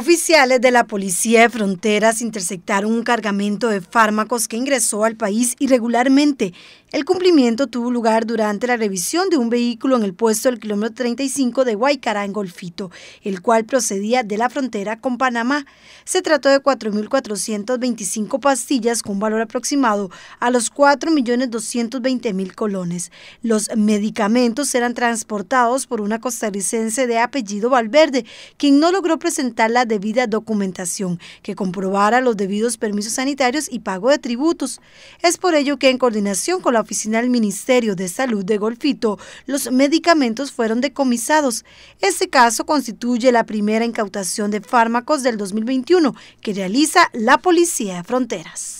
Oficiales de la Policía de Fronteras interceptaron un cargamento de fármacos que ingresó al país irregularmente. El cumplimiento tuvo lugar durante la revisión de un vehículo en el puesto del kilómetro 35 de Guaycará, en Golfito, el cual procedía de la frontera con Panamá. Se trató de 4.425 pastillas con valor aproximado a los 4.220.000 colones. Los medicamentos eran transportados por una costarricense de apellido Valverde, quien no logró presentar la debida documentación, que comprobara los debidos permisos sanitarios y pago de tributos. Es por ello que en coordinación con la oficina del Ministerio de Salud de Golfito, los medicamentos fueron decomisados. Este caso constituye la primera incautación de fármacos del 2021 que realiza la Policía de Fronteras.